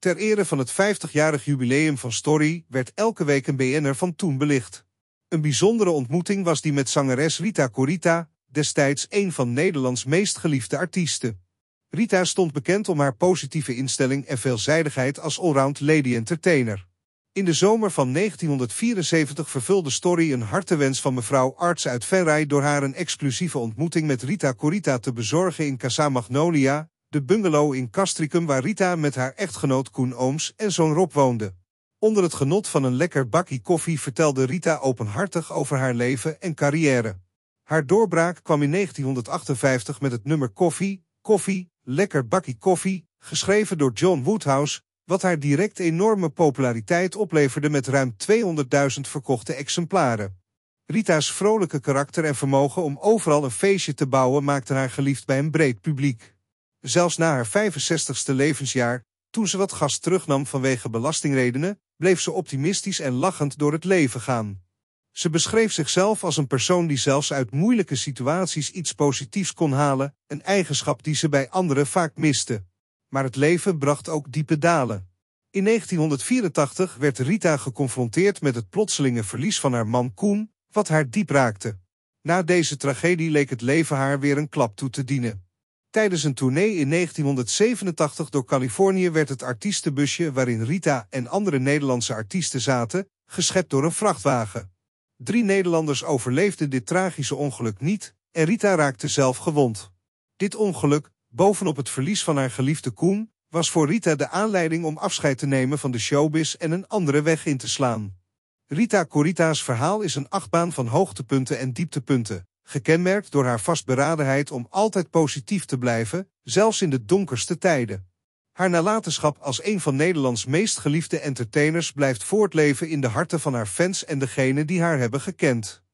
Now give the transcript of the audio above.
Ter ere van het 50-jarig jubileum van Story werd elke week een BN'er van toen belicht. Een bijzondere ontmoeting was die met zangeres Rita Corita, destijds een van Nederlands meest geliefde artiesten. Rita stond bekend om haar positieve instelling en veelzijdigheid als allround lady entertainer. In de zomer van 1974 vervulde Story een hartewens van mevrouw Arts uit Venray door haar een exclusieve ontmoeting met Rita Corita te bezorgen in Casa Magnolia, de bungalow in Castricum waar Rita met haar echtgenoot Koen Ooms en zoon Rob woonde. Onder het genot van een lekker bakkie koffie vertelde Rita openhartig over haar leven en carrière. Haar doorbraak kwam in 1958 met het nummer Koffie, Koffie, Lekker Bakkie Koffie, geschreven door John Woodhouse, wat haar direct enorme populariteit opleverde met ruim 200.000 verkochte exemplaren. Rita's vrolijke karakter en vermogen om overal een feestje te bouwen maakten haar geliefd bij een breed publiek. Zelfs na haar 65ste levensjaar, toen ze wat gas terugnam vanwege belastingredenen, bleef ze optimistisch en lachend door het leven gaan. Ze beschreef zichzelf als een persoon die zelfs uit moeilijke situaties iets positiefs kon halen, een eigenschap die ze bij anderen vaak miste. Maar het leven bracht ook diepe dalen. In 1984 werd Rita geconfronteerd met het plotselinge verlies van haar man Koen, wat haar diep raakte. Na deze tragedie leek het leven haar weer een klap toe te dienen. Tijdens een tournee in 1987 door Californië werd het artiestenbusje waarin Rita en andere Nederlandse artiesten zaten, geschept door een vrachtwagen. Drie Nederlanders overleefden dit tragische ongeluk niet en Rita raakte zelf gewond. Dit ongeluk, bovenop het verlies van haar geliefde Koen, was voor Rita de aanleiding om afscheid te nemen van de showbiz en een andere weg in te slaan. Rita Corita's verhaal is een achtbaan van hoogtepunten en dieptepunten gekenmerkt door haar vastberadenheid om altijd positief te blijven, zelfs in de donkerste tijden. Haar nalatenschap als een van Nederlands meest geliefde entertainers blijft voortleven in de harten van haar fans en degenen die haar hebben gekend.